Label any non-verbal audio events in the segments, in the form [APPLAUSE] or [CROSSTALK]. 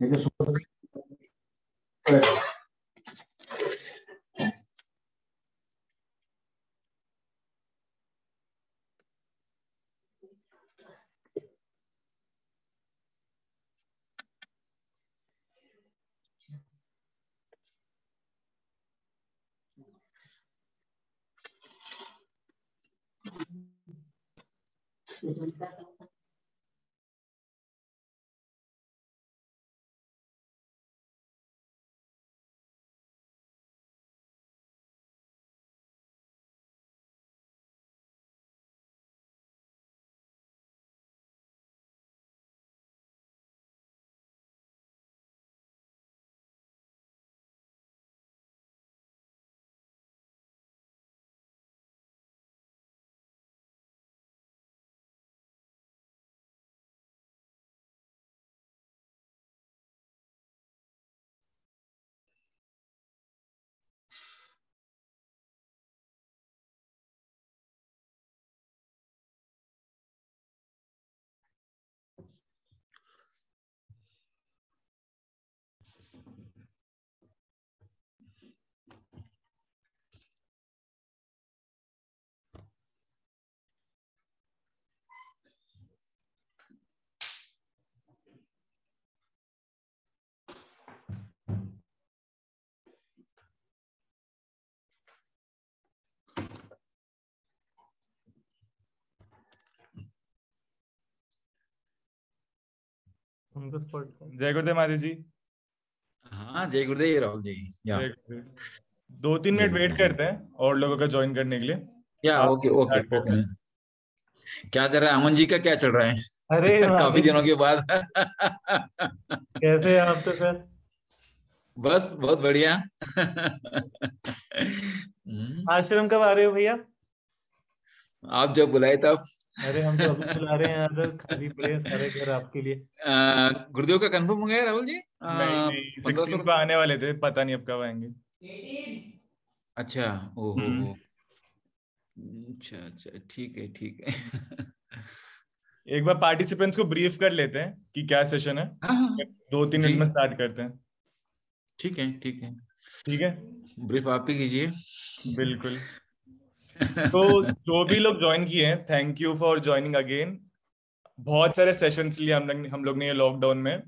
Gracias. तो जय गुरुदेव महाराज जी हाँ जय गुरुदेव राहुल जी दो तीन मिनट वेट करते हैं और लोगों का ज्वाइन करने के लिए या ओके ओके ओके क्या चल रहा है अमन जी का क्या चल रहा है अरे [LAUGHS] काफी दिनों के बाद कैसे हैं आप तो सर बस बहुत बढ़िया आश्रम कब आ रहे हो भैया आप जब बुलाए तब अरे हम तो अभी चला रहे हैं यार खाली प्लेस सारे घर आपके लिए गुरुदेव का कंफर्म हो गया राहुल जी सिक्सटीन पे आने वाले थे पता नहीं अब कब आएंगे अच्छा ओ हो हम्म। हम्म, अच्छा अच्छा ठीक है ठीक है [LAUGHS] एक बार पार्टिसिपेंट्स को ब्रीफ कर लेते हैं कि क्या सेशन है हाँ, हाँ, हाँ, दो तीन मिनट में स्टार्ट करते हैं ठीक है ठीक है ठीक है ब्रीफ आप ही कीजिए बिल्कुल तो जो भी लोग ज्वाइन किए हैं thank you for joining again बहुत सारे सेशंस लिए हम लोग हम लोग ने लॉकडाउन में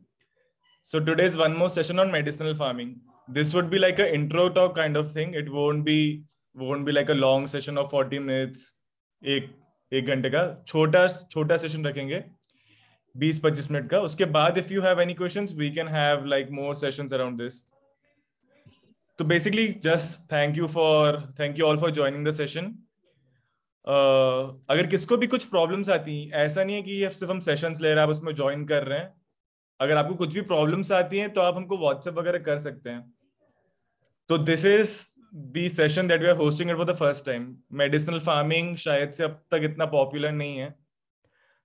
so is one more session on medicinal farming this would be like a intro talk kind of thing it won't be won't be like a long session of 40 minutes एक एक घंटे का छोटा छोटा सेशन रखेंगे 20 25 minute का उसके बाद if you have any questions we can have like more sessions around this तो basically just thank you for thank you all for joining the session अगर किसको भी कुछ प्रॉब्लम्स आती हैं ऐसा नहीं है कि ये सिर्फ हम सेशंस ले रहे हैं आप उसमें ज्वाइन कर रहे हैं अगर आपको कुछ भी प्रॉब्लम्स आती हैं तो आप हमको व्हाट्सएप वगैरह कर सकते हैं तो this is the session that we are hosting it for the first time medicinal farming शायद से अब तक इतना पॉपुलर नहीं है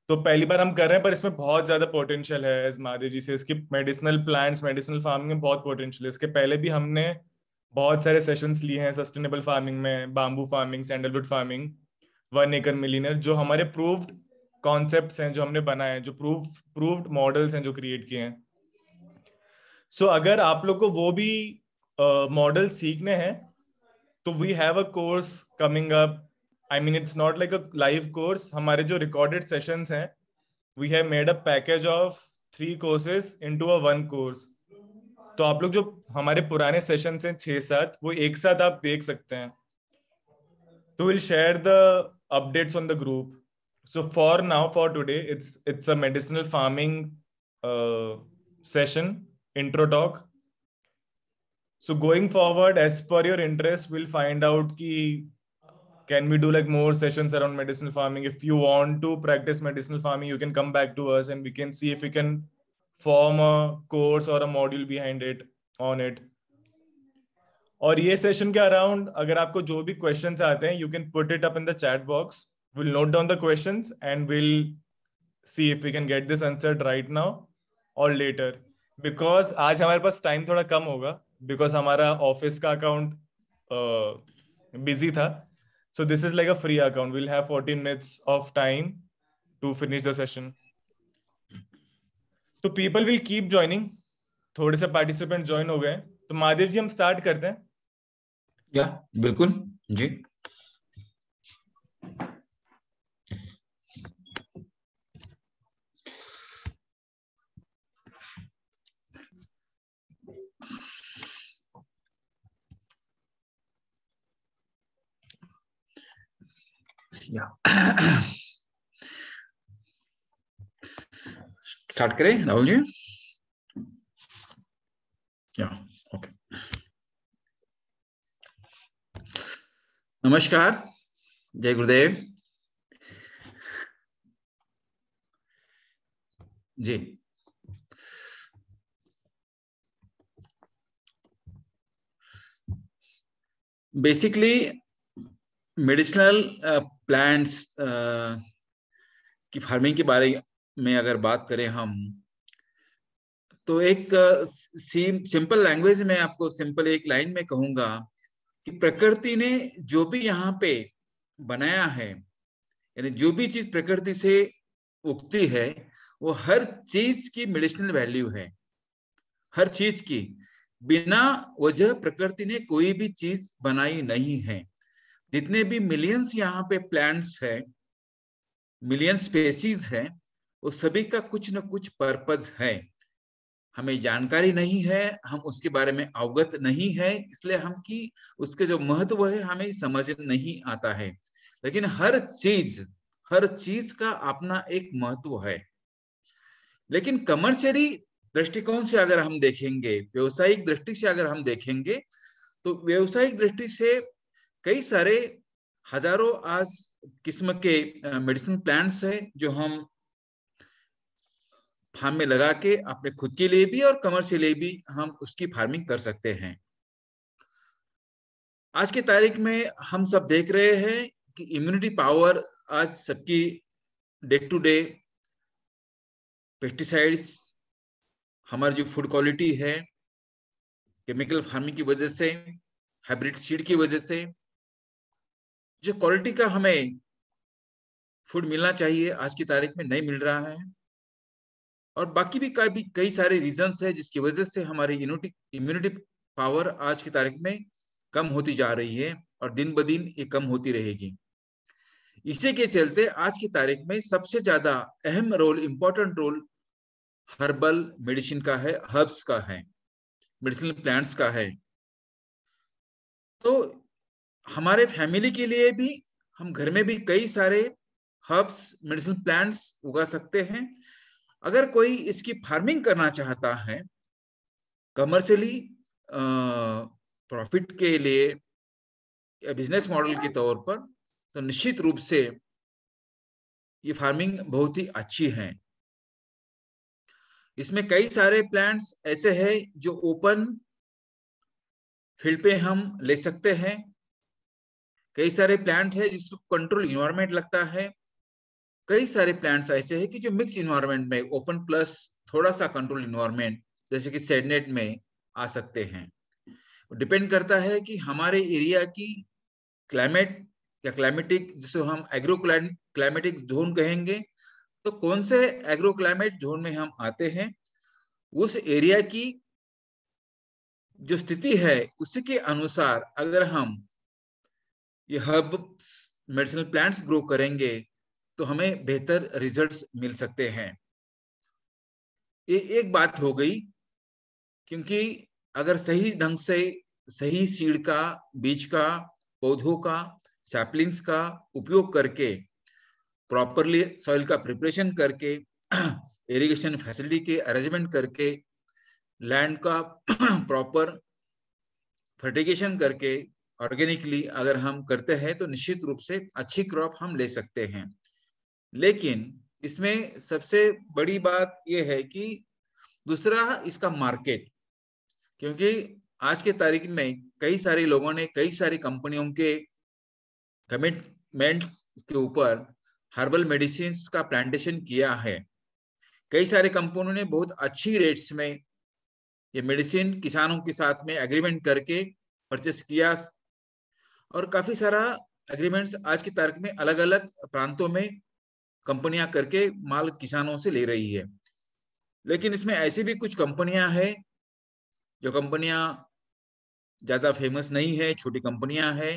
तो पहली बार हम कर रहे हैं पर इसमें बहुत ज्यादा पोटेंशियल है एज महादेव जी से इसकी मेडिसिनल प्लांट्स मेडिसिनल फार्मिंग में बहुत पोटेंशियल है इसके पहले भी हमने बहुत सारे सेशंस लिए हैं सस्टेनेबल फार्मिंग में bamboo farming sandalwood farming one acre millionaire जो हमारे प्रूव्ड कॉन्सेप्ट हैं जो हमने बनाए हैं जो प्रूफ प्रूव्ड मॉडल्स हैं जो क्रिएट किए हैं सो so, अगर आप लोग को वो भी मॉडल uh, सीखने हैं तो we have a course coming up I mean it's not like a live course हमारे जो रिकॉर्डेड सेशंस हैं we have made a package of three courses into a one course तो आप लोग जो हमारे पुराने सेशन से छह सात वो एक साथ आप देख सकते हैं तो will share the updates on the group so for now for today it's it's a medicinal farming session intro talk so going forward as per your interest will find out की can we do like more session around medicinal farming if you want to practice medicinal farming you can come back to us and we can see if you can form a course or a module behind it on it और ये session के around अगर आपको जो भी question आते हैं you can put it up in the chat box will note down the question and will see if you can get this answer right now और लेटर बिकॉज आज हमारे पास टाइम थोड़ा कम होगा बिकॉज हमारा ऑफिस का account busy था so this is like a free account will have fourteen minutes of time to finish the session तो people will keep joining थोड़े से पार्टिसिपेंट ज्वाइन हो गए तो महादेव जी हम स्टार्ट करते हैं या बिल्कुल जी Yeah. स्टार्ट करें राहुल जी या ओके नमस्कार जय Gurudev ji basically medicinal plants की फार्मिंग के बारे में अगर बात करें हम तो एक सिंपल लैंग्वेज में आपको सिंपल एक लाइन में कहूंगा कि प्रकृति ने जो भी यहाँ पे बनाया है यानी जो भी चीज प्रकृति से उगती है वो हर चीज की मेडिसिनल वैल्यू है हर चीज की बिना वजह प्रकृति ने कोई भी चीज बनाई नहीं है जितने भी मिलियंस यहाँ पे प्लांट्स है मिलियन स्पेसीज है वो सभी का कुछ न कुछ पर्पज है हमें जानकारी नहीं है हम उसके बारे में अवगत नहीं है इसलिए हम की उसके जो महत्व है हमें समझ नहीं आता है लेकिन हर चीज हर चीज का अपना एक महत्व है लेकिन कमर्शियली दृष्टिकोण से अगर हम देखेंगे व्यवसायिक दृष्टि से अगर हम देखेंगे तो व्यवसायिक दृष्टि से कई सारे हजारों आज किस्म के मेडिसिन प्लांट्स है जो हम फार्म में लगा के अपने खुद के लिए भी और लिए भी हम उसकी फार्मिंग कर सकते हैं आज की तारीख में हम सब देख रहे हैं कि इम्यूनिटी पावर आज सबकी डे टू डे पेस्टिसाइड्स हमारी जो फूड क्वालिटी है केमिकल फार्मिंग की वजह से हाइब्रिड सीड की वजह से जो क्वालिटी का हमें फूड मिलना चाहिए आज की तारीख में नहीं मिल रहा है और बाकी भी काफी कई सारे रीजंस है जिसकी वजह से हमारी इम्यूनिटी इम्यूनिटी पावर आज की तारीख में कम होती जा रही है और दिन ब दिन ये कम होती रहेगी इसी के चलते आज की तारीख में सबसे ज्यादा अहम role important role herbal medicine का है हर्ब्स का है मेडिसिनल प्लांट्स का है तो हमारे फैमिली के लिए भी हम घर में भी कई सारे हर्ब्स मेडिसिनल प्लांट्स उगा सकते हैं अगर कोई इसकी फार्मिंग करना चाहता है कमर्शियली प्रॉफिट के लिए बिजनेस मॉडल के तौर पर तो निश्चित रूप से ये फार्मिंग बहुत ही अच्छी है इसमें कई सारे प्लांट्स ऐसे हैं जो ओपन फील्ड पे हम ले सकते हैं कई सारे प्लांट है जिसको कंट्रोल इन्वायरमेंट लगता है कई सारे प्लांट्स ऐसे हैं कि जो मिक्स इन्वायरमेंट में ओपन प्लस थोड़ा सा कंट्रोल इन्वायरमेंट जैसे कि सेडनेट में आ सकते हैं डिपेंड करता है कि हमारे एरिया की क्लाइमेट या क्लाइमेटिक जिसे हम एग्रो क्लाइमेटिक जोन कहेंगे तो कौन से एग्रो क्लाइमेट जोन में हम आते हैं उस एरिया की जो स्थिति है उसी के अनुसार अगर हम ये हर्ब मेडिसिनल प्लांट्स ग्रो करेंगे तो हमें बेहतर रिजल्ट्स मिल सकते हैं ये एक बात हो गई क्योंकि अगर सही ढंग से सही सीड का बीज का पौधों का सैपलिंग्स का उपयोग करके प्रॉपरली सॉइल का प्रिपरेशन करके इरिगेशन [CLEARS THROAT] फैसिलिटी के अरेंजमेंट करके लैंड का प्रॉपर [CLEARS THROAT] फर्टिगेशन करके ऑर्गेनिकली अगर हम करते हैं तो निश्चित रूप से अच्छी क्रॉप हम ले सकते हैं लेकिन इसमें सबसे बड़ी बात यह है कि दूसरा इसका मार्केट क्योंकि आज के तारीख में कई सारे लोगों ने कई सारी कंपनियों के कमिटमेंट्स के ऊपर हर्बल मेडिसिन का प्लांटेशन किया है कई सारे कंपनियों ने बहुत अच्छी रेट्स में ये मेडिसिन किसानों के साथ में एग्रीमेंट करके परचेस किया और काफी सारा एग्रीमेंट्स आज की तारीख में अलग अलग प्रांतों में कंपनियां करके माल किसानों से ले रही है लेकिन इसमें ऐसी भी कुछ कंपनियां हैं जो कंपनियां ज्यादा फेमस नहीं है छोटी कंपनियां हैं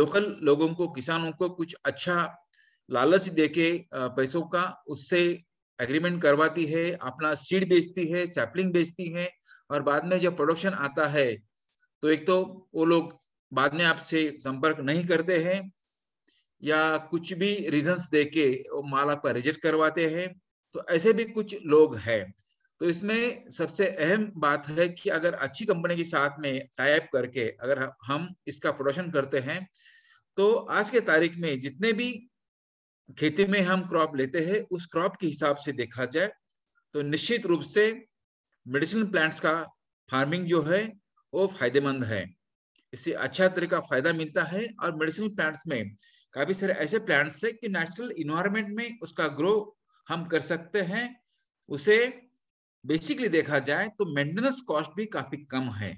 लोकल लोगों को किसानों को कुछ अच्छा लालच देके पैसों का उससे एग्रीमेंट करवाती है अपना सीड बेचती है सैपलिंग बेचती है और बाद में जब प्रोडक्शन आता है तो एक तो वो लोग बाद में आपसे संपर्क नहीं करते हैं या कुछ भी रीजंस देके माला पर रिजेक्ट करवाते हैं तो ऐसे भी कुछ लोग हैं तो इसमें सबसे अहम बात है कि अगर अच्छी कंपनी के साथ में टाइप करके अगर हम इसका प्रोडक्शन करते हैं तो आज के तारीख में जितने भी खेती में हम क्रॉप लेते हैं उस क्रॉप के हिसाब से देखा जाए तो निश्चित रूप से मेडिसिनल प्लांट्स का फार्मिंग जो है वो फायदेमंद है इससे अच्छा तरीका फायदा मिलता है और मेडिसिनल प्लांट्स में काफी सारे ऐसे प्लांट्स है कि नेचुरल इन्वायरमेंट में उसका ग्रो हम कर सकते हैं उसे बेसिकली देखा जाए तो मेंटेनेंस कॉस्ट भी काफी कम है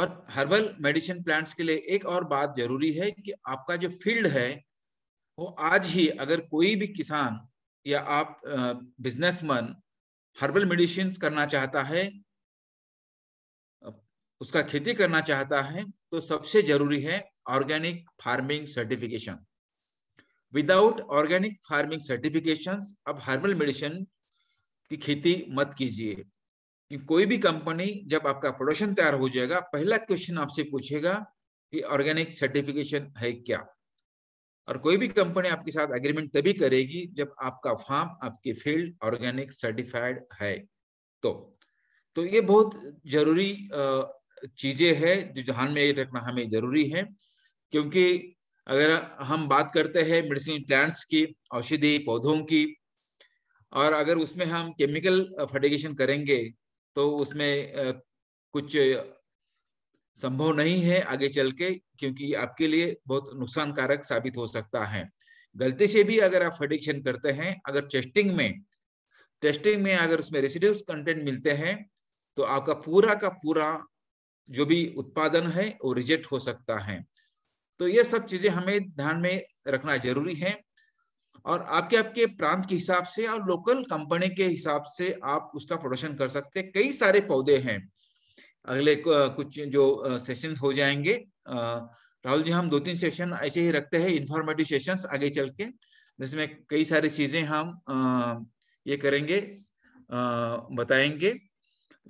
और हर्बल मेडिसिन प्लांट्स के लिए एक और बात जरूरी है कि आपका जो फील्ड है वो आज ही अगर कोई भी किसान या आप बिजनेसमैन हर्बल मेडिसिन करना चाहता है उसका खेती करना चाहता है तो सबसे जरूरी है organic farming certification without organic farming certifications ab herbal medicine ki kheti mat kijiye ki koi bhi company jab aapka production taiyar ho jayega pehla question aapse puchega ki organic certification hai kya और कोई भी company आपके साथ agreement तभी करेगी जब आपका farm आपके फील्ड ऑर्गेनिक सर्टिफाइड है तो तो ये बहुत जरूरी चीजें हैं जो ध्यान में रखना हमें जरूरी है क्योंकि अगर हम बात करते हैं मेडिसिन प्लांट्स की औषधि पौधों की और अगर उसमें हम केमिकल फर्टिगेशन करेंगे तो उसमें कुछ संभव नहीं है आगे चल के क्योंकि आपके लिए बहुत नुकसानकारक साबित हो सकता है गलती से भी अगर आप फर्टिगेशन करते हैं अगर टेस्टिंग में टेस्टिंग में अगर उसमें रेसिड्यूस कंटेंट मिलते हैं तो आपका पूरा का पूरा जो भी उत्पादन है वो रिजेक्ट हो सकता है तो ये सब चीजें हमें ध्यान में रखना जरूरी है और आपके आपके प्रांत के हिसाब से और लोकल कंपनी के हिसाब से आप उसका प्रोडक्शन कर सकते हैं कई सारे पौधे हैं अगले कुछ जो सेशन हो जाएंगे राहुल जी हम दो तीन सेशन ऐसे ही रखते हैं इन्फॉर्मेटिव सेशन आगे चल के जिसमें कई सारी चीजें हम ये करेंगे बताएंगे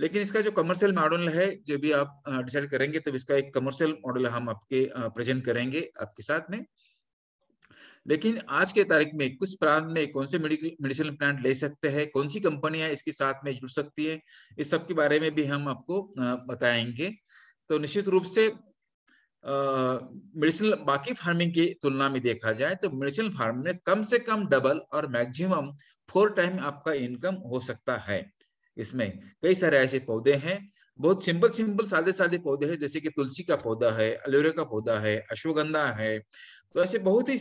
लेकिन इसका जो कमर्शियल मॉडल है जो भी आप डिसाइड करेंगे तब तो इसका एक कमर्शियल मॉडल हम आपके प्रेजेंट करेंगे आपके साथ में लेकिन आज के तारीख में कुछ प्रांत में कौन से मेडिसिनल प्लांट ले सकते हैं कौन सी कंपनियां इसके साथ में जुड़ सकती है इस सब के बारे में भी हम आपको बताएंगे तो निश्चित रूप से मेडिसिनल बाकी फार्मिंग की तुलना में देखा जाए तो मेडिसिनल फार्मिंग में कम से कम डबल और मैक्सिमम फोर टाइम आपका इनकम हो सकता है इसमें कई सारे ऐसे पौधे हैं बहुत सिंपल सिंपल सादे सादे पौधे हैं जैसे कि तुलसी का पौधा है अलोरा का पौधा है अश्वगंधा है तो ऐसे बहुत ही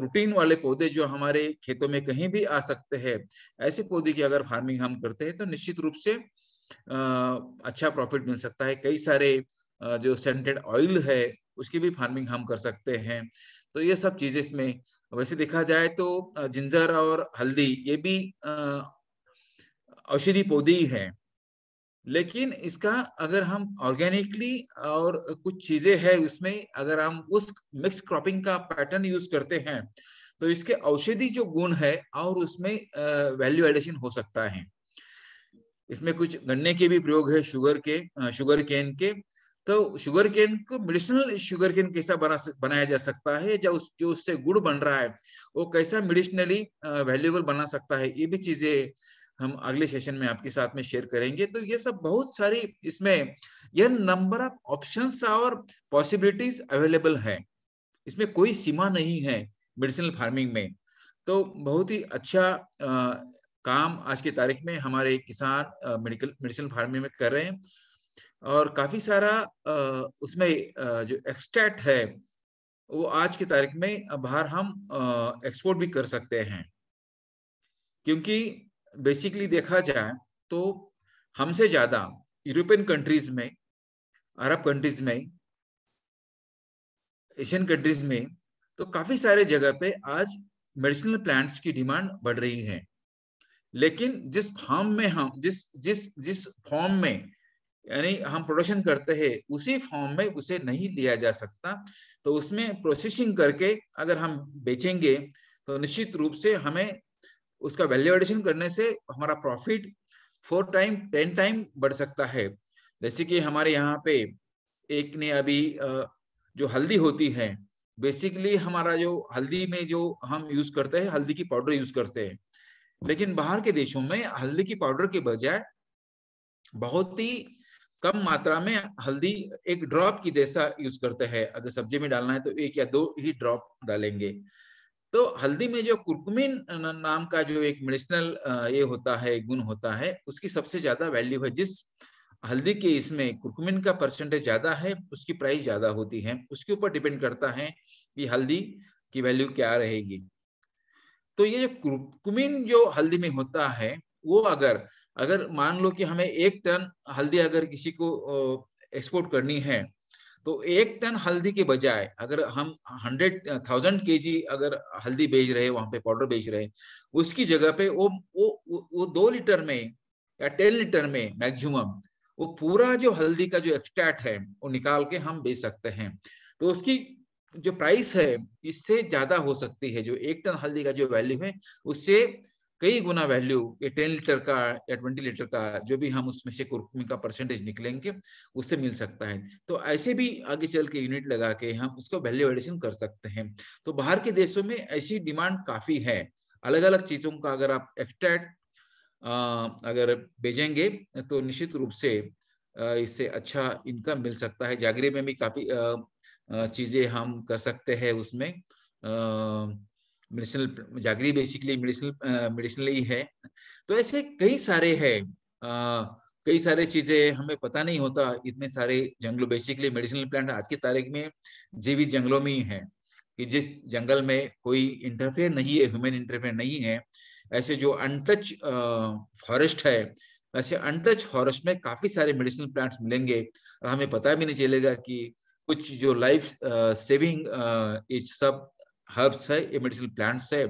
रूटीन वाले पौधे जो हमारे खेतों में कहीं भी आ सकते हैं ऐसे पौधे की अगर फार्मिंग हम करते हैं तो निश्चित रूप से अच्छा प्रॉफिट मिल सकता है कई सारे जो सेंटेड ऑयल है उसकी भी फार्मिंग हम कर सकते हैं तो ये सब चीजें इसमें वैसे देखा जाए तो जिंजर और हल्दी ये भी औषधि पौधे ही है लेकिन इसका अगर हम ऑर्गेनिकली और कुछ चीजें है उसमें अगर हम उस मिक्स क्रॉपिंग का पैटर्न यूज करते हैं तो इसके औषधि जो गुण है और उसमें वैल्यू एडिशन हो सकता है इसमें कुछ गन्ने के भी प्रयोग है शुगर के शुगर केन के तो शुगर केन को मेडिसिनल शुगर केन कैसा बना बनाया जा सकता है या उस जो उससे गुड़ बन रहा है वो कैसा मेडिसिनली वैल्यूएबल बना सकता है ये भी चीजें हम अगले सेशन में आपके साथ में शेयर करेंगे तो ये सब बहुत सारी इसमें यह नंबर ऑफ ऑप्शन और पॉसिबिलिटीज अवेलेबल है इसमें कोई सीमा नहीं है मेडिसिनल फार्मिंग में तो बहुत ही अच्छा आ, काम आज की तारीख में हमारे किसान मेडिकल मेडिसिनल फार्मिंग में कर रहे हैं और काफी सारा आ, उसमें आ, जो एक्सट्रैक्ट है वो आज की तारीख में बाहर हम एक्सपोर्ट भी कर सकते हैं क्योंकि बेसिकली देखा जाए तो हमसे ज्यादा यूरोपियन कंट्रीज में अरब कंट्रीज में एशियन कंट्रीज में तो काफी सारे जगह पे आज मेडिसिनल प्लांट्स की डिमांड बढ़ रही है लेकिन जिस फॉर्म में हम जिस जिस जिस फॉर्म में यानी हम प्रोडक्शन करते हैं उसी फॉर्म में उसे नहीं लिया जा सकता तो उसमें प्रोसेसिंग करके अगर हम बेचेंगे तो निश्चित रूप से हमें उसका वैल्यू एडिशन करने से हमारा profit four time ten time बढ़ सकता है जैसे कि हमारे यहाँ पे एक ने अभी जो हल्दी होती है बेसिकली हमारा जो हल्दी में जो हम यूज करते हैं हल्दी की पाउडर यूज करते हैं लेकिन बाहर के देशों में हल्दी की पाउडर के बजाय बहुत ही कम मात्रा में हल्दी एक ड्रॉप की जैसा यूज करते हैं अगर सब्जी में डालना है तो एक या दो ही ड्रॉप डालेंगे तो हल्दी में जो कुर्कुमिन नाम का जो एक मेडिसिनल ये होता है गुण होता है उसकी सबसे ज्यादा वैल्यू है जिस हल्दी के इसमें कुर्कुमिन का परसेंटेज ज्यादा है उसकी प्राइस ज्यादा होती है उसके ऊपर डिपेंड करता है कि हल्दी की वैल्यू क्या रहेगी तो ये जो कुर्कुमिन जो हल्दी में होता है वो अगर अगर मान लो कि हमें एक टन हल्दी अगर किसी को एक्सपोर्ट करनी है तो एक टन हल्दी के बजाय अगर हम हंड्रेड थाउजेंड के जी अगर हल्दी बेच रहे वहां पे पाउडर बेच रहे उसकी जगह पे वो वो वो दो लीटर में या टेन लीटर में मैक्सिमम वो पूरा जो हल्दी का जो एक्सट्रैक्ट है वो निकाल के हम बेच सकते हैं तो उसकी जो प्राइस है इससे ज्यादा हो सकती है जो एक टन हल्दी का जो वैल्यू है उससे कई गुना वैल्यू ये टेन लीटर का या ट्वेंटी लीटर का जो भी हम उसमें से कुरकुमी का परसेंटेज निकलेंगे उससे मिल सकता है तो ऐसे भी आगे चल के यूनिट लगा के हम उसको वैल्यू एडिशन कर सकते हैं तो बाहर के देशों में ऐसी डिमांड काफी है अलग अलग चीजों का अगर आप एक्सट्रैक्ट अगर भेजेंगे तो निश्चित रूप से इससे अच्छा इनकम मिल सकता है जागरी में भी काफी चीजें हम कर सकते हैं उसमें medicinal jaggery basically medicinal medicinal ही है तो ऐसे कई सारे है कई सारे चीजें हमें पता नहीं होता इतने सारे जंगलों बेसिकली मेडिसिनल प्लांट आज की तारीख में जीवित जंगलों में ही है कि जिस जंगल में कोई इंटरफेयर नहीं है ह्यूमन इंटरफेयर नहीं है ऐसे जो अनटच फॉरेस्ट है ऐसे अनटच फॉरेस्ट में काफी सारे मेडिसिनल प्लांट्स मिलेंगे और हमें पता भी नहीं चलेगा कि कुछ जो लाइफ सेविंग इस सब हर्ब्स है ये मेडिसिनल प्लांट्स है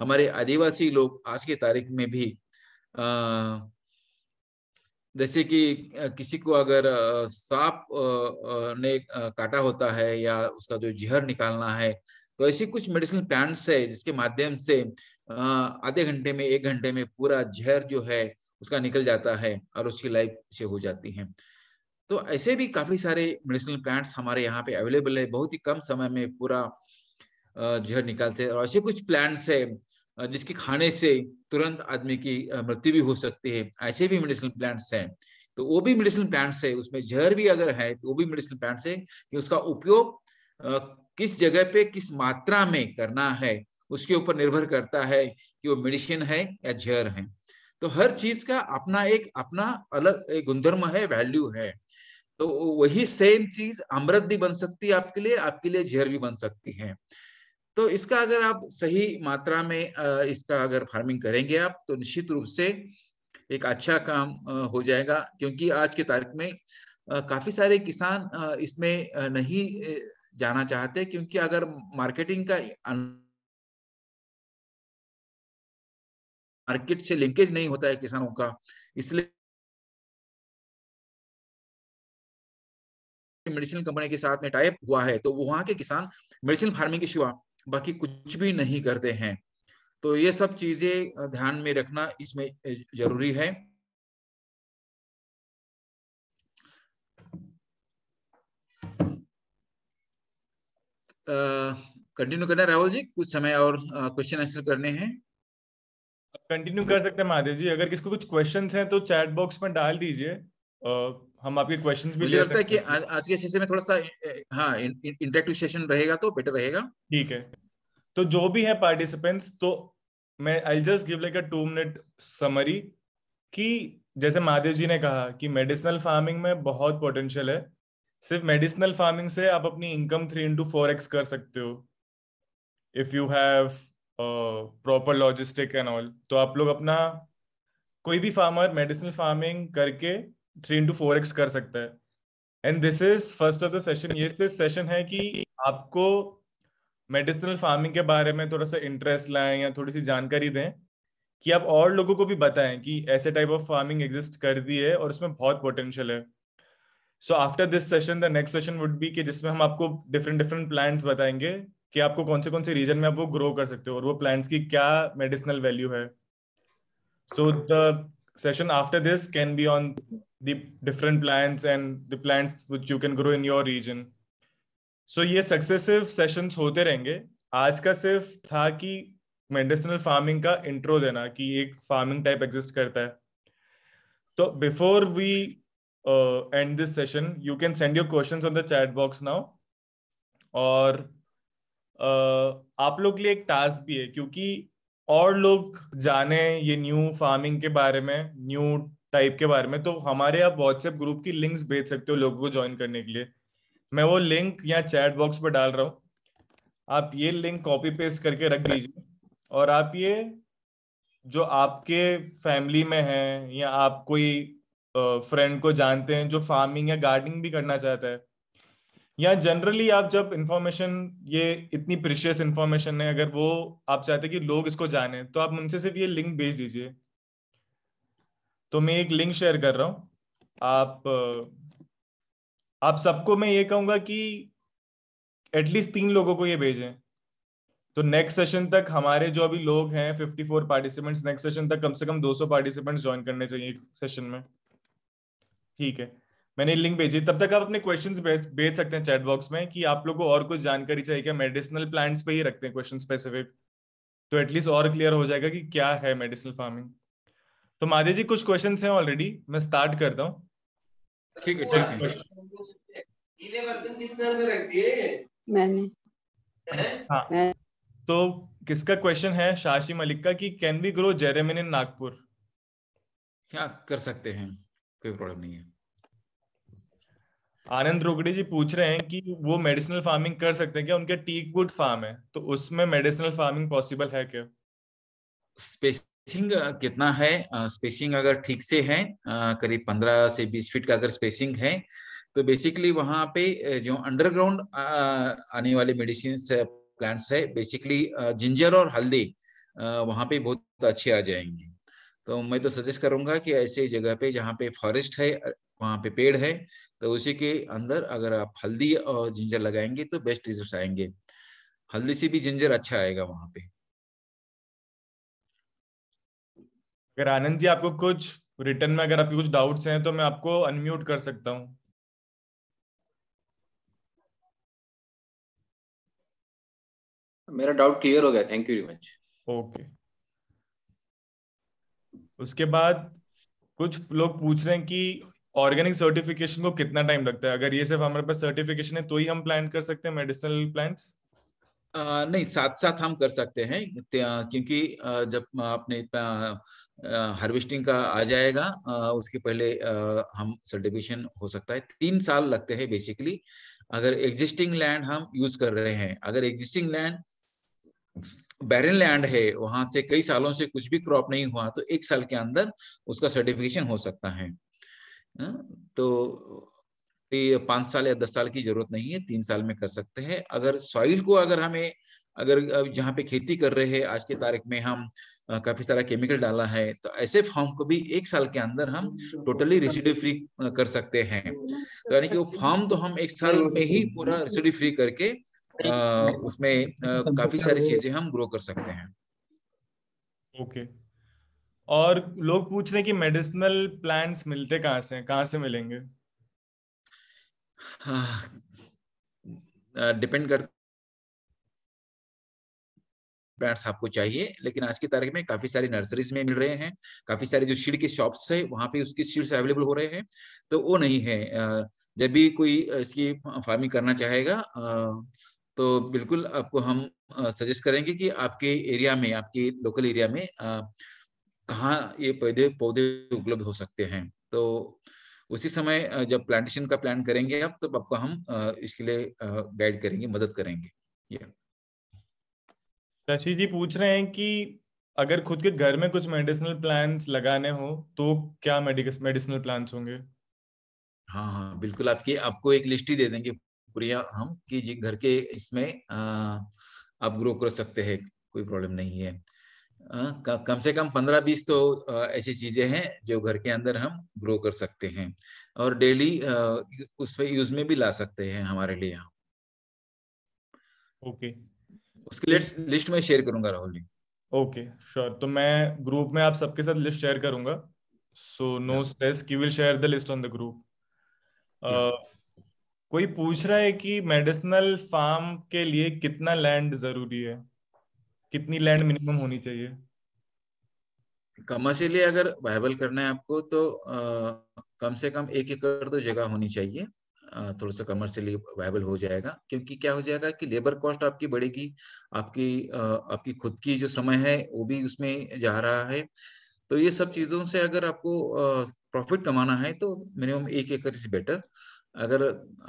हमारे आदिवासी लोग आज की तारीख में भी जैसे कि किसी को अगर सांप ने काटा होता है या उसका जो जहर निकालना है तो ऐसी कुछ मेडिसिनल प्लांट्स है जिसके माध्यम से आधे घंटे में एक घंटे में पूरा जहर जो है उसका निकल जाता है और उसकी लाइफ से हो जाती है तो ऐसे भी काफी सारे मेडिसिनल प्लांट्स हमारे यहाँ पे अवेलेबल है बहुत ही कम समय में पूरा जहर निकालते हैं और ऐसे कुछ प्लांट्स है जिसके खाने से तुरंत आदमी की मृत्यु भी हो सकती है ऐसे भी मेडिसिनल प्लांट्स हैं तो वो भी मेडिसिनल प्लांट्स है उसमें जहर भी अगर है तो वो भी मेडिसिनल प्लांट्स है कि उसका उपयोग किस जगह पे किस मात्रा में करना है उसके ऊपर निर्भर करता है कि वो मेडिसिन है या जहर है तो हर चीज का अपना एक अपना अलग गुणधर्म है वैल्यू है तो वही सेम चीज अमृत भी बन सकती है आपके लिए आपके लिए जहर भी बन सकती है तो इसका अगर आप सही मात्रा में इसका अगर फार्मिंग करेंगे आप तो निश्चित रूप से एक अच्छा काम हो जाएगा क्योंकि आज के तारीख में काफी सारे किसान इसमें नहीं जाना चाहते क्योंकि अगर मार्केटिंग का मार्केट से लिंकेज नहीं होता है किसानों का इसलिए मेडिसिन कंपनी के साथ में टाइप हुआ है तो वहां के किसान मेडिसिन फार्मिंग के सिवा बाकी कुछ भी नहीं करते हैं तो ये सब चीजें ध्यान में रखना इसमें जरूरी है कंटिन्यू करना राहुल जी कुछ समय और क्वेश्चन आंसर करने हैं कंटिन्यू कर सकते हैं महादेव जी अगर किसको कुछ क्वेश्चंस हैं तो चैट बॉक्स में डाल दीजिए हम आपके क्वेश्चंस भी मुझे लगता है कि आज के सेशन में थोड़ा सा हाँ इंटरेक्टिव सेशन रहेगा तो बेटर रहेगा ठीक है तो जो भी है पार्टिसिपेंट्स तो मैं I just give like a two minute summary कि जैसे महादेव जी ने कहा कि मेडिसिनल फार्मिंग में बहुत पोटेंशियल है सिर्फ मेडिसिनल फार्मिंग से आप अपनी income three into four X कर सकते हो if you have proper logistic and all तो आप लोग अपना कोई भी फार्मर मेडिसिनल फार्मिंग करके थ्री इंटू फोर एक्स कर सकता है and this is first of the session ये सिर्फ सेशन है कि आपको मेडिसिनल फार्मिंग के बारे में थोड़ा सा इंटरेस्ट लाएं या थोड़ी सी जानकारी दें कि आप और लोगों को भी बताएं कि ऐसे टाइप ऑफ फार्मिंग एग्जिस्ट करती है और उसमें बहुत पोटेंशियल है so after this session the next session would be कि जिसमें हम आपको डिफरेंट डिफरेंट प्लांट्स बताएंगे कि आपको कौन से कौन से रीजन में आप वो ग्रो कर सकते हो और वो प्लांट्स की क्या मेडिसिनल वैल्यू है so the session after this can be on the different plants and the plants which you can grow in your region so so, ये सक्सेसिव सेशंस होते रहेंगे आज का सिर्फ था कि मेडिसिनल फार्मिंग का इंट्रो देना कि एक फार्मिंग टाइप एग्जिस्ट करता है तो before we end this session you can send your questions on the chat box now और uh, आप लोग के लिए एक टास्क भी है क्योंकि और लोग जाने ये न्यू फार्मिंग के बारे में न्यू टाइप के बारे में तो हमारे आप व्हाट्सएप ग्रुप की लिंक्स भेज सकते हो लोगों को ज्वाइन करने के लिए मैं वो लिंक यहाँ चैट बॉक्स पर डाल रहा हूँ आप ये लिंक कॉपी पेस्ट करके रख दीजिए और आप ये जो आपके फैमिली में है या आप कोई फ्रेंड को जानते हैं जो फार्मिंग या गार्डनिंग भी करना चाहता है या जनरली आप जब इन्फॉर्मेशन ये इतनी प्रिशियस इन्फॉर्मेशन है अगर वो आप चाहते हैं कि लोग इसको जाने तो आप उनसे सिर्फ ये लिंक भेज दीजिए तो मैं एक लिंक शेयर कर रहा हूं आप आप सबको मैं ये कहूंगा कि एटलीस्ट तीन लोगों को ये भेजें तो नेक्स्ट सेशन तक हमारे जो अभी लोग हैं 54 पार्टिसिपेंट्स नेक्स्ट सेशन तक कम से कम 200 पार्टिसिपेंट्स ज्वाइन करने चाहिए सेशन में ठीक है मैंने लिंक भेजी तब तक आप अपने क्वेश्चंस भेज सकते हैं चैट बॉक्स में कि आप लोग को और कुछ जानकारी चाहिए क्या मेडिसिनल प्लांट्स पे ही रखते हैं क्वेश्चन स्पेसिफिक तो एटलीस्ट और क्लियर हो जाएगा कि क्या है मेडिसिनल फार्मिंग तो माधे जी कुछ क्वेश्चन हैं ऑलरेडी मैं स्टार्ट करता हूँ ठीक है ठीक है गीले बर्तन किसने अंदर रख दिए मैंने हाँ मैं... तो किसका क्वेश्चन है शाशी मलिक का कि can we grow geranium in Nagpur क्या कर सकते हैं कोई प्रॉब्लम नहीं है आनंद रोकड़े जी पूछ रहे हैं कि वो मेडिसिनल फार्मिंग कर सकते हैं क्या उनके टीक वुड फार्म है तो उसमें मेडिसिनल फार्मिंग पॉसिबल है क्या स्पेस स्पेसिंग कितना है स्पेसिंग अगर ठीक से है करीब 15 से 20 फीट का अगर स्पेसिंग है तो बेसिकली वहां पे जो अंडरग्राउंड आने वाले मेडिसिन प्लांट्स है बेसिकली जिंजर और हल्दी वहां पे बहुत अच्छे आ जाएंगे तो मैं तो सजेस्ट करूंगा कि ऐसे जगह पे जहाँ पे फॉरेस्ट है वहाँ पे पेड़ है तो उसी के अंदर अगर आप हल्दी और जिंजर लगाएंगे तो बेस्ट रिजल्ट आएंगे हल्दी से भी जिंजर अच्छा आएगा वहां पे अगर आनंद जी आपको कुछ रिटर्न में अगर आपके कुछ डाउट्स हैं तो मैं आपको अनम्यूट कर सकता हूँ मेरा डाउट क्लियर हो गया thank you very much okay उसके बाद कुछ लोग पूछ रहे हैं कि ऑर्गेनिक सर्टिफिकेशन को कितना टाइम लगता है अगर ये सिर्फ हमारे पास सर्टिफिकेशन है तो ही हम प्लांट कर सकते हैं मेडिसिनल प्लांट्स आ, नहीं साथ साथ हम कर सकते हैं क्योंकि जब आपने हार्वेस्टिंग का आ जाएगा उसके पहले हम सर्टिफिकेशन हो सकता है तीन साल लगते हैं बेसिकली अगर एग्जिस्टिंग लैंड हम यूज कर रहे हैं अगर एग्जिस्टिंग लैंड बैरन लैंड है वहां से कई सालों से कुछ भी क्रॉप नहीं हुआ तो एक साल के अंदर उसका सर्टिफिकेशन हो सकता है तो पांच साल या दस साल की जरूरत नहीं है तीन साल में कर सकते हैं अगर सॉइल को अगर हमें अगर जहाँ पे खेती कर रहे हैं आज के तारीख में हम काफी सारा केमिकल डाला है तो ऐसे फार्म को भी एक साल के अंदर हम टोटली रेसिडी फ्री कर सकते हैं तो यानी कि वो फार्म तो हम एक साल में ही पूरा रेसिडी फ्री करके आ, उसमें आ, काफी सारी चीजें हम ग्रो कर सकते हैं ओके और लोग पूछ रहे हैं कि मेडिसिनल प्लांट्स मिलते कहाँ से कहाँ से मिलेंगे हाँ। डिपेंड कर ब्रांड्स आपको चाहिए लेकिन आज की तारीख में काफी सारी नर्सरीज में मिल रहे हैं काफी सारे जो शीड के शॉप्स है वहां पे उसके शीड्स अवेलेबल हो रहे हैं तो वो नहीं है जब भी कोई इसकी फार्मिंग करना चाहेगा तो बिल्कुल आपको हम सजेस्ट करेंगे कि आपके एरिया में आपके लोकल एरिया में कहाँ ये पौधे पौधे उपलब्ध हो सकते हैं तो उसी समय जब प्लांटेशन का प्लान करेंगे आप तब आपको हम इसके लिए गाइड करेंगे मदद करेंगे शशि जी पूछ रहे हैं कि अगर खुद के घर में कुछ मेडिसिनल प्लांट्स लगाने हो तो क्या मेडिसिनल प्लांट्स होंगे हाँ हाँ बिल्कुल आपकी आपको एक लिस्ट ही दे देंगे पूरी हम कि जी घर के इसमें आ, आप ग्रो कर सकते हैं कोई प्रॉब्लम नहीं है हाँ, कम से कम पंद्रह बीस तो ऐसी चीजें हैं जो घर के अंदर हम ग्रो कर सकते हैं और डेली उस पर यूज में भी ला सकते हैं हमारे लिए हम ओके उसकी लिस्ट में शेयर करूंगा राहुल जी ओके श्योर तो मैं ग्रुप में आप सबके साथ लिस्ट शेयर करूंगा सो नो स्ट्रेस की will share the list on the group कोई पूछ रहा है कि मेडिसिनल फार्म के लिए कितना लैंड जरूरी है कितनी लैंड मिनिमम होनी चाहिए कमर्शियली अगर वायबल करना है आपको तो आ, कम से कम एक एकड़ तो जगह होनी चाहिए थोड़ा सा कमर्शियली वायबल हो जाएगा क्योंकि क्या हो जाएगा कि लेबर कॉस्ट आपकी बढ़ेगी आपकी आपकी खुद की जो समय है वो भी उसमें जा रहा है तो ये सब चीजों से अगर आपको प्रॉफिट कमाना है तो मिनिमम एक एकड़ इज बेटर अगर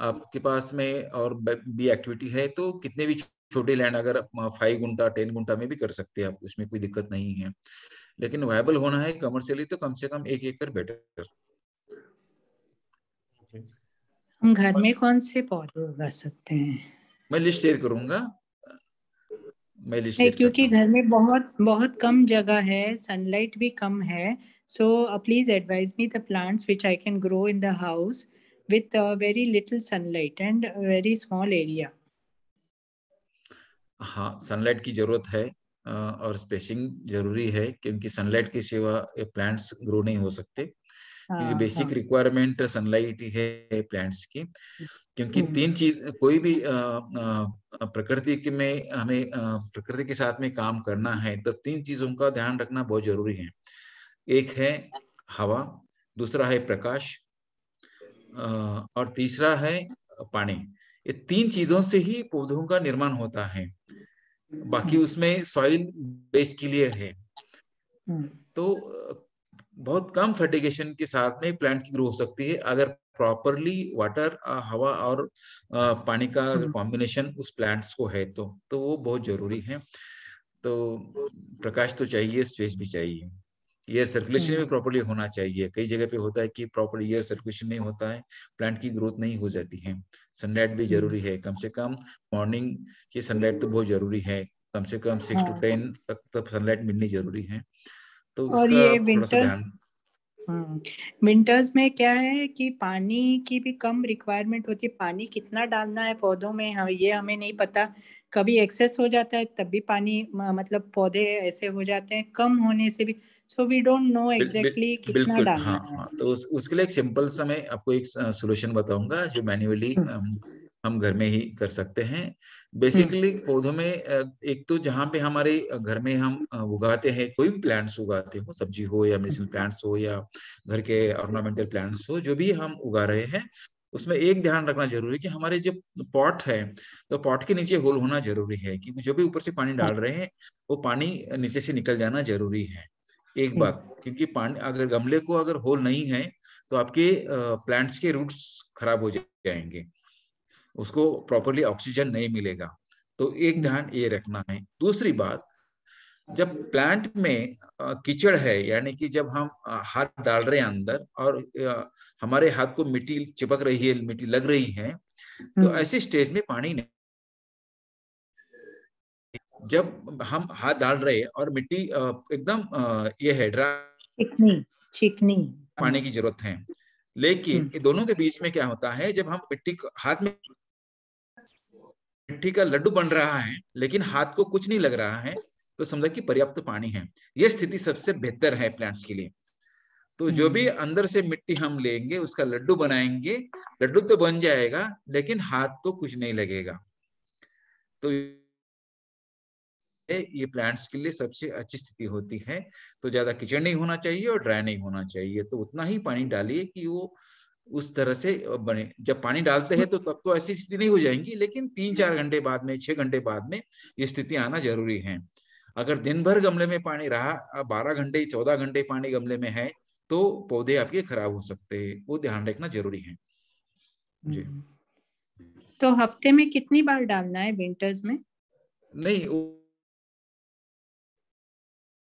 आपके पास में और बी एक्टिविटी है तो कितने भी छोटी लैंड अगर फाइव घंटा टेन घंटा में भी कर सकते हैं आप उसमें कोई दिक्कत नहीं है लेकिन वायबल होना है कमर्शियली तो कम से कम एक एकड़ बेटर हम घर में कौन से पौधे उगा सकते हैं मैं लिस्ट शेयर करूंगा मैं लिस्ट नहीं, क्योंकि घर में बहुत बहुत कम जगह है सनलाइट भी कम है so please advise me the plants which I can grow in the house with very little sunlight and very small area हाँ सनलाइट की जरूरत है और स्पेसिंग जरूरी है क्योंकि सनलाइट के सिवा प्लांट्स ग्रो नहीं हो सकते क्योंकि बेसिक रिक्वायरमेंट सनलाइट है प्लांट्स की क्योंकि हम्म। तीन चीज कोई भी प्रकृति के में हमें प्रकृति के साथ में काम करना है तो तीन चीजों का ध्यान रखना बहुत जरूरी है एक है हवा दूसरा है प्रकाश और तीसरा है पानी ये तीन चीजों से ही पौधों का निर्माण होता है बाकी हम्म। उसमें सॉइल बेस के लिए है हम्म। तो बहुत कम फर्टिगेशन के साथ में प्लांट की ग्रो हो सकती है अगर प्रॉपरली वाटर हवा और पानी का कॉम्बिनेशन हम्म। उस प्लांट्स को है तो तो वो बहुत जरूरी है तो प्रकाश तो चाहिए स्पेस भी चाहिए एयर सर्कुलेशन भी प्रॉपरली हम्म। होना चाहिए कई जगह पे होता है कि प्रॉपर एयर सर्कुलेशन नहीं होता है प्लांट की ग्रोथ नहीं हो जाती है सनलाइट भी जरूरी है कम से कम मॉर्निंग की सनलाइट तो बहुत जरूरी है कम से कम सिक्स टू टेन तक तक तो सनलाइट मिलनी जरूरी है तो और ये विंटर्स विंटर्स हम्म, में क्या है कि पानी की भी कम रिक्वायरमेंट होती है पानी कितना डालना है पौधों में हम हाँ, ये हमें नहीं पता कभी एक्सेस हो जाता है तब भी पानी मतलब पौधे ऐसे हो जाते हैं कम होने से भी so we don't know exactly कितना डालना हाँ, हाँ, तो उस, उसके लिए एक सिंपल सा मैं आपको एक सोल्यूशन बताऊंगा जो मैन्युअली हम्म। हम घर में ही कर सकते हैं बेसिकली हम्म। पौधों में एक तो जहाँ पे हमारे घर में हम उगाते हैं कोई भी प्लांट्स उगाते हो सब्जी हो या मेडिसिन प्लांट्स हो या घर के ऑर्नामेंटल प्लांट्स हो जो भी हम उगा रहे हैं उसमें एक ध्यान रखना जरूरी है कि हमारे जो पॉट है तो पॉट के नीचे होल होना जरूरी है क्योंकि जो भी ऊपर से पानी डाल हाँ। रहे हैं वो पानी नीचे से निकल जाना जरूरी है एक हम्म। बात क्योंकि पानी अगर गमले को अगर होल नहीं है तो आपके प्लांट्स के रूट्स खराब हो जाएंगे उसको प्रॉपरली ऑक्सीजन नहीं मिलेगा तो एक हम्म। ध्यान ये रखना है दूसरी बात जब प्लांट में कीचड़ है यानी कि जब हम हाथ डाल रहे हैं अंदर और हमारे हाथ को मिट्टी चिपक रही है मिट्टी लग रही है तो हम्म। ऐसे स्टेज में पानी नहीं, जब हम हाथ डाल रहे और मिट्टी एकदम ये है चिकनी चिकनी पानी की जरूरत है लेकिन हम्म। ये दोनों के बीच में क्या होता है जब हम मिट्टी हाथ में मिट्टी का लड्डू बन रहा है लेकिन हाथ को कुछ नहीं लग रहा है तो समझा कि पर्याप्त पानी है यह स्थिति सबसे बेहतर है प्लांट्स के लिए तो जो भी हम्म। अंदर से मिट्टी हम लेंगे उसका लड्डू बनाएंगे लड्डू तो बन जाएगा लेकिन हाथ को तो कुछ नहीं लगेगा तो ये प्लांट्स के लिए सबसे अच्छी स्थिति होती है तो ज्यादा किचन नहीं होना चाहिए और ड्राई नहीं होना चाहिए तो उतना ही पानी डालिए कि वो उस तरह से बने जब पानी डालते हैं तो तब तो ऐसी स्थिति नहीं हो जाएंगी लेकिन तीन चार हम्म। घंटे बाद में छह घंटे बाद में ये स्थिति आना जरूरी है अगर दिन भर गमले में पानी रहा बारह घंटे चौदह घंटे पानी गमले में है तो पौधे आपके खराब हो सकते हैं वो ध्यान रखना जरूरी है जी हम्म। तो हफ्ते में कितनी बार डालना है विंटर्स में नहीं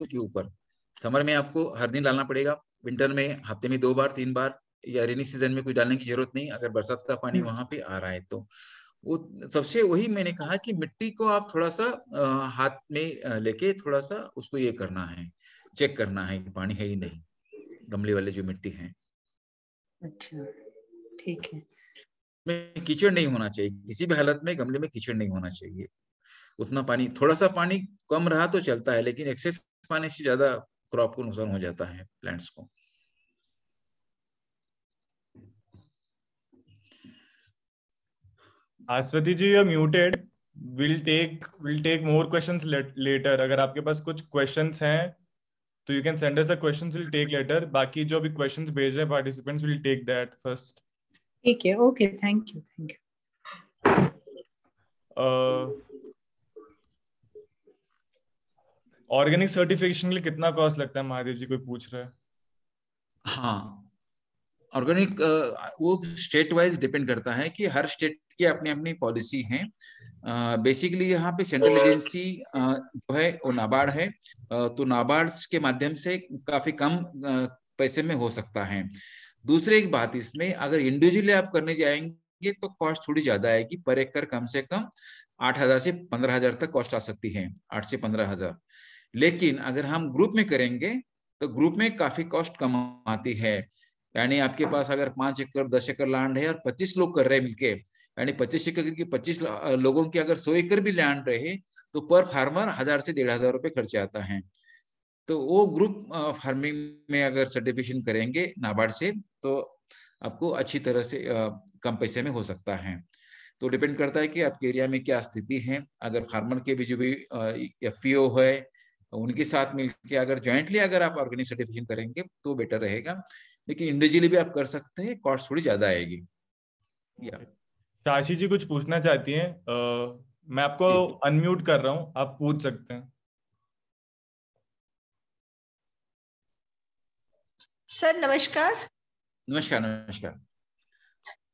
के ऊपर समर में आपको हर दिन डालना पड़ेगा विंटर में हफ्ते में दो बार तीन बार या रेनी सीजन में कोई डालने की जरूरत नहीं अगर बरसात का पानी हम्म। वहां पे आ रहा है तो वो सबसे वही मैंने कहा कि मिट्टी को आप थोड़ा सा हाथ में लेके थोड़ा सा उसको ये करना है चेक करना है कि पानी है ही नहीं गमले वाले जो मिट्टी है अच्छा ठीक है कीचड़ नहीं होना चाहिए किसी भी हालत में गमले में कीचड़ नहीं होना चाहिए उतना पानी थोड़ा सा पानी कम रहा तो चलता है लेकिन एक्सेस पानी से ज्यादा क्रॉप को नुकसान हो जाता है प्लांट्स को Ashwathi ji you muted will take will take more questions later अगर आपके पास कुछ क्वेश्चंस हैं तो you can send us the questions will take later बाकी जो भी क्वेश्चंस भेज रहे participants will take that first ठीक है okay thank you thank you uh organic certification के लिए कितना कॉस्ट लगता है महादेव जी कोई पूछ रहा है हाँ ऑर्गेनिक वो स्टेट वाइज डिपेंड करता है कि हर स्टेट की अपनी अपनी पॉलिसी है बेसिकली यहाँ पे सेंट्रल एजेंसी जो है वो नाबार्ड है तो नाबार्ड के माध्यम से काफी कम पैसे में हो सकता है दूसरे एक बात इसमें अगर इंडिविजुअली आप करने जाएंगे तो कॉस्ट थोड़ी ज्यादा आएगी पर एकड़ कम से कम आठ हजार से पंद्रह हजार तक कॉस्ट आ सकती है आठ से पंद्रह हजार लेकिन अगर हम ग्रुप में करेंगे तो ग्रुप में काफी कॉस्ट कम आती है यानी आपके पास अगर पांच एकड़ दस एकड़ लैंड है और पच्चीस लोग कर रहे हैं मिलके यानी पच्चीस एकड़ की पच्चीस लोगों की अगर सौ एकड़ भी लैंड रहे तो पर फार्मर हजार से डेढ़ हजार रुपये खर्चे आता है तो वो ग्रुप फार्मिंग में अगर सर्टिफिकेशन करेंगे नाबार्ड से तो आपको अच्छी तरह से कम पैसे में हो सकता है तो डिपेंड करता है कि आपके एरिया में क्या स्थिति है अगर फार्मर के भी जो भी एफ है उनके साथ मिलकर अगर ज्वाइंटली अगर आप ऑर्गेनिक सर्टिफिकेशन करेंगे तो बेटर रहेगा लेकिन इंडिविजुअली भी आप कर सकते हैं कॉस्ट थोड़ी ज्यादा आएगी शाशी जी कुछ पूछना चाहती हैं मैं आपको अनम्यूट कर रहा हूँ आप पूछ सकते हैं सर नमस्कार नमस्कार नमस्कार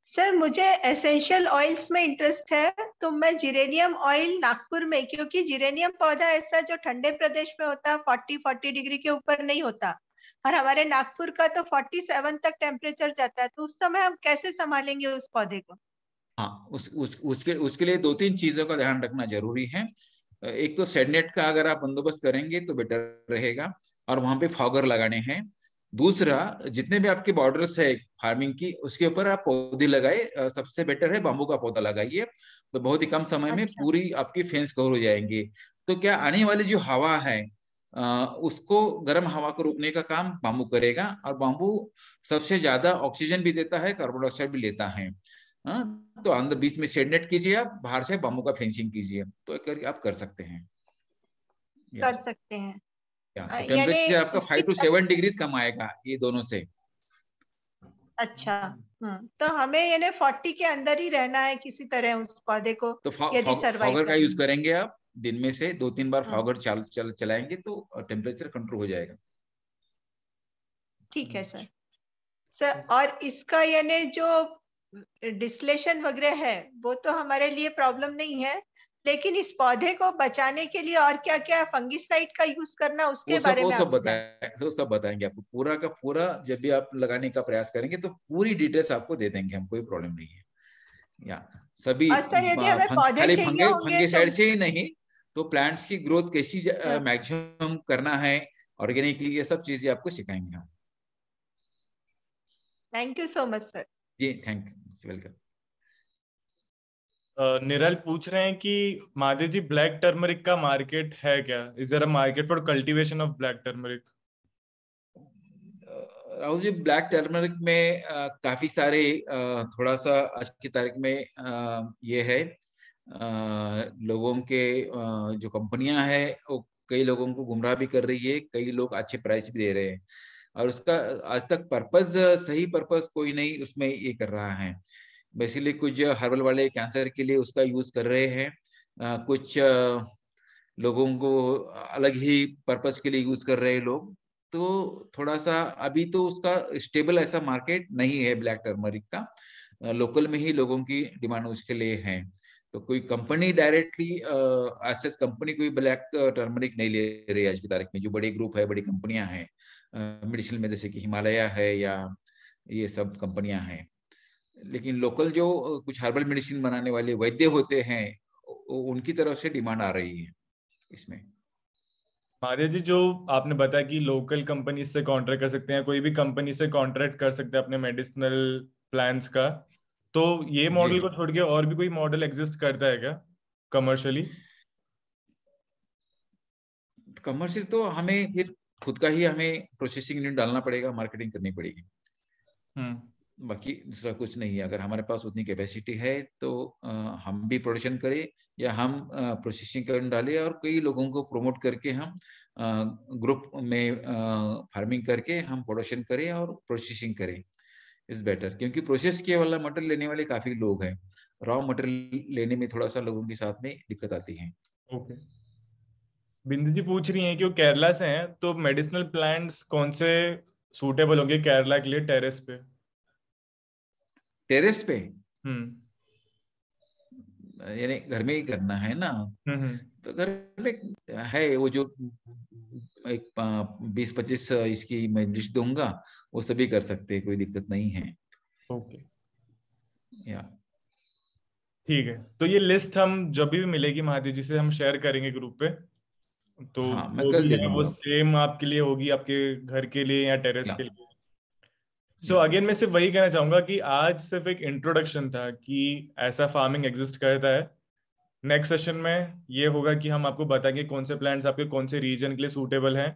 सर मुझे एसेंशियल ऑयल्स में इंटरेस्ट है तो मैं जिरेनियम ऑयल नागपुर में क्योंकि जिरेनियम पौधा ऐसा जो ठंडे प्रदेश में होता है फोर्टी फोर्टी डिग्री के ऊपर नहीं होता और हमारे नागपुर का तो फोर्टी सेवन तक टेम्परेचर जाता है तो उस समय हम कैसे संभालेंगे उस पौधे को हाँ उस, उस, उसके उसके लिए दो तीन चीजों का ध्यान रखना जरूरी है एक तो सेडनेट का अगर आप बंदोबस्त करेंगे तो बेटर रहेगा और वहां पे फॉगर लगाने हैं दूसरा जितने भी आपके बॉर्डर्स है फार्मिंग की उसके ऊपर आप पौधे लगाए सबसे बेटर है बाम्बू का पौधा लगाइए तो बहुत ही कम समय अच्छा। में पूरी आपकी फेंस कवर हो जाएंगे तो क्या आने वाली जो हवा है आ, उसको गर्म हवा को रोकने का काम बांबू करेगा और बांबू सबसे ज्यादा ऑक्सीजन भी देता है कार्बन डाइऑक्साइड भी लेता है आ, तो अंदर बीच में शेड नेट कीजिए आप बाहर से बांबू का फेंसिंग कीजिए तो कर, आप कर सकते हैं कर सकते हैं हाँ, तो टेम्परेचर आपका फाइव टू सेवन डिग्री कम आएगा ये दोनों से अच्छा हम्म, तो हमें यानी फोर्टी के अंदर ही रहना है किसी तरह उस पौधे को तो फॉगर का यूज करेंगे आप दिन में से दो तीन बार हाँ। फॉगर चल, चल चलाएंगे तो टेम्परेचर कंट्रोल हो जाएगा ठीक है हम्म। सर सर और इसका यानी जो डिस्लेशन वगैरह है वो तो हमारे लिए प्रॉब्लम नहीं है लेकिन इस पौधे को बचाने के लिए और क्या क्या फंगिसाइड का यूज करना उसके वो सब, बारे वो में सब बताएंगे वो सब बताएंगे आपको पूरा का पूरा जब भी आप लगाने का प्रयास करेंगे तो पूरी डिटेल्स आपको दे देंगे हम कोई प्रॉब्लम नहीं है या सभी खाली फंगिसाइड तो- से ही नहीं तो प्लांट्स की ग्रोथ कैसी हाँ। मैक्सिमम करना है ऑर्गेनिकली ये सब चीजें आपको सिखाएंगे हम thank you so much sir जी थैंक यू वेलकम निरल पूछ रहे हैं कि महादेव जी ब्लैक टर्मरिक का मार्केट है क्या is there a market for cultivation of black turmeric Rahul ji black turmeric में आ, काफी सारे आ, थोड़ा सा आज की तारीख में आ, ये है आ, लोगों के आ, जो कंपनियां हैं वो कई लोगों को गुमराह भी कर रही है कई लोग अच्छे प्राइस भी दे रहे हैं और उसका आज तक पर्पज सही पर्पज कोई नहीं उसमें ये कर रहा है बेसिकली कुछ हर्बल वाले कैंसर के लिए उसका यूज कर रहे हैं कुछ लोगों को अलग ही पर्पज के लिए यूज कर रहे हैं लोग तो थोड़ा सा अभी तो उसका स्टेबल ऐसा मार्केट नहीं है ब्लैक टर्मरिक का लोकल में ही लोगों की डिमांड उसके लिए है तो कोई कंपनी डायरेक्टली आज कंपनी कोई ब्लैक टर्मरिक नहीं ले रही आज की तारीख में जो बड़े ग्रुप है बड़ी कंपनियां हैं मेडिसिन में जैसे कि हिमालय है या ये सब कंपनियां हैं लेकिन लोकल जो कुछ हर्बल मेडिसिन बनाने वाले वैद्य होते हैं उनकी तरफ से डिमांड आ रही है इसमें आर्य जी जो आपने बताया कि लोकल कंपनी से कॉन्ट्रैक्ट कर सकते हैं कोई भी कंपनी से कॉन्ट्रैक्ट कर सकते हैं अपने मेडिसिनल प्लान का तो ये मॉडल को छोड़ के और भी कोई मॉडल एग्जिस्ट करता है क्या कमर्शियली कमर्शियल तो हमें फिर खुद का ही हमें प्रोसेसिंग यूनिट डालना पड़ेगा मार्केटिंग करनी पड़ेगी हम्म। बाकी दूसरा कुछ नहीं है अगर हमारे पास उतनी कैपेसिटी है तो आ, हम भी प्रोडक्शन करें या हम प्रोसेसिंग कर डालें और कई लोगों को प्रमोट करके हम आ, ग्रुप में आ, फार्मिंग करके हम प्रोडक्शन करें और प्रोसेसिंग करें इज बेटर क्योंकि प्रोसेस किए वाला मटेरियल लेने वाले काफी लोग हैं रॉ मटेरियल लेने में थोड़ा सा लोगों के साथ में दिक्कत आती है ओके okay. बिंदु जी पूछ रही हैं कि वो केरला से हैं तो मेडिसिनल प्लांट्स कौन से सूटेबल होंगे केरला के लिए टेरेस पे टेरेस पे हम्म। यानी घर में ही करना है ना हम्म, हम्म। तो घर में है वो जो एक बीस पच्चीस इसकी मैं लिस्ट दूंगा वो सभी कर सकते हैं कोई दिक्कत नहीं है ओके या ठीक है तो ये लिस्ट हम जब भी मिलेगी महादेव जी से हम शेयर करेंगे ग्रुप पे तो हाँ, मैं वो, वो सेम आपके लिए होगी आपके घर के लिए या टेरेस के लिए सो so, अगेन मैं सिर्फ वही कहना चाहूंगा कि आज सिर्फ एक इंट्रोडक्शन था कि ऐसा फार्मिंग एग्जिस्ट करता है नेक्स्ट सेशन में ये होगा कि हम आपको बताएंगे कौन से प्लांट्स आपके कौन से रीजन के लिए सूटेबल हैं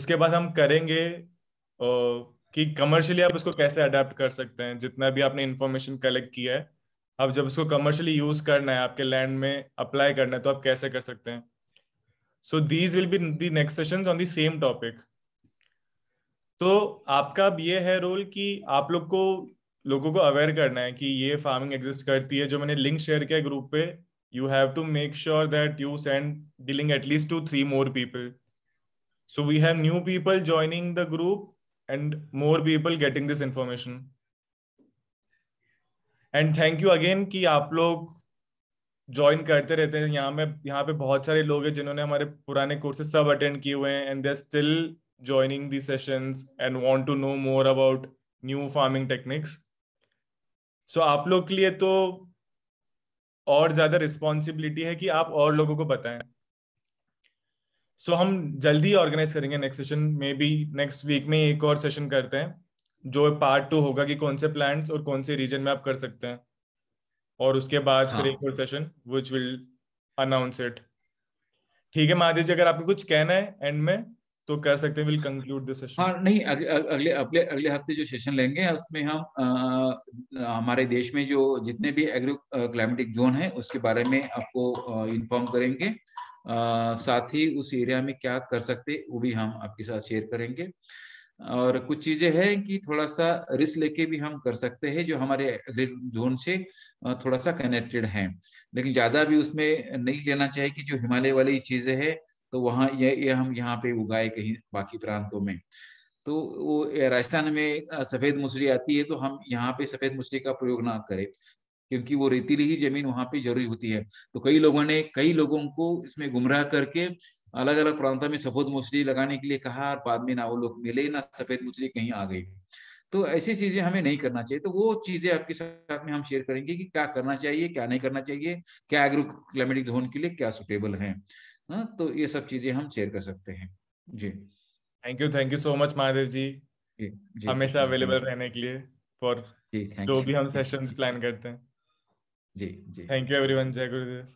उसके बाद हम करेंगे कि कमर्शियली आप उसको कैसे अडेप्ट कर सकते हैं जितना भी आपने इन्फॉर्मेशन कलेक्ट किया है अब जब उसको कमर्शियली यूज करना है आपके लैंड में अप्लाई करना है तो आप कैसे कर सकते हैं so these will be the next session on the same topic तो आपका अब ये है रोल कि आप लोग को लोगों को अवेयर करना है कि ये फार्मिंग एग्जिस्ट करती है जो मैंने लिंक शेयर किया ग्रुप पे you have to make sure that you send the link at least two three more people so we have new people joining the group and more people getting this information and thank you again कि आप लोग join करते रहते हैं यहाँ में यहाँ पे बहुत सारे लोग हैं जिन्होंने हमारे पुराने कोर्सेज सब अटेंड किए हुए हैं and they still joining the sessions and want to know more about new farming techniques so आप लोग के लिए तो और ज्यादा रिस्पॉन्सिबिलिटी है कि आप और लोगों को bataye सो so, हम जल्दी ऑर्गेनाइज करेंगे नेक्स्ट सेशन में भी नेक्स्ट वीक में एक और सेशन करते हैं जो पार्ट टू होगा कि कौन से प्लांट्स और कौन से रीजन में आप कर सकते हैं और उसके बाद हाँ. फिर एक और session which will announce it ठीक है महादेव जी अगर आपको कुछ कहना है एंड में तो कर सकते हैं विल कंक्लूड दिस सेशन हाँ नहीं अगले अगले अगले हफ्ते जो सेशन लेंगे उसमें हम आ, हमारे देश में जो जितने भी एग्रो क्लाइमेटिक जोन है उसके बारे में आपको इन्फॉर्म करेंगे आ, साथ ही उस एरिया में क्या कर सकते वो भी हम आपके साथ शेयर करेंगे और कुछ चीजें हैं कि थोड़ा सा रिस्क लेके भी हम कर सकते हैं जो हमारे जोन से थोड़ा सा कनेक्टेड है लेकिन ज्यादा भी उसमें नहीं लेना चाहिए कि जो हिमालय वाली चीजें हैं तो वहाँ ये, ये हम यहाँ पे उगाए कहीं बाकी प्रांतों में तो वो राजस्थान में सफेद मुसली आती है तो हम यहाँ पे सफेद मुसली का प्रयोग ना करें क्योंकि वो रेतीली ही जमीन वहाँ पे जरूरी होती है तो कई लोगों ने कई लोगों को इसमें गुमराह करके अलग अलग प्रांतों में सफेद मुसली लगाने के लिए कहा और बाद में ना वो लोग मिले ना सफेद मुसली कहीं आ गई तो ऐसी चीजें हमें नहीं करना चाहिए तो वो चीजें आपके साथ में हम शेयर करेंगे कि क्या करना चाहिए क्या नहीं करना चाहिए क्या एग्रो क्लाइमेटिक जोन के लिए क्या सुटेबल है ना हाँ, तो ये सब चीजें हम शेयर कर सकते हैं जी thank you thank you so much Mahadev ji, जी, हमेशा अवेलेबल रहने के लिए फॉर जो भी हम सेशन प्लान करते हैं जी जी थैंक यू एवरीवन जय गुरुदेव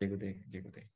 जय गुरुदेव जय गुरुदेव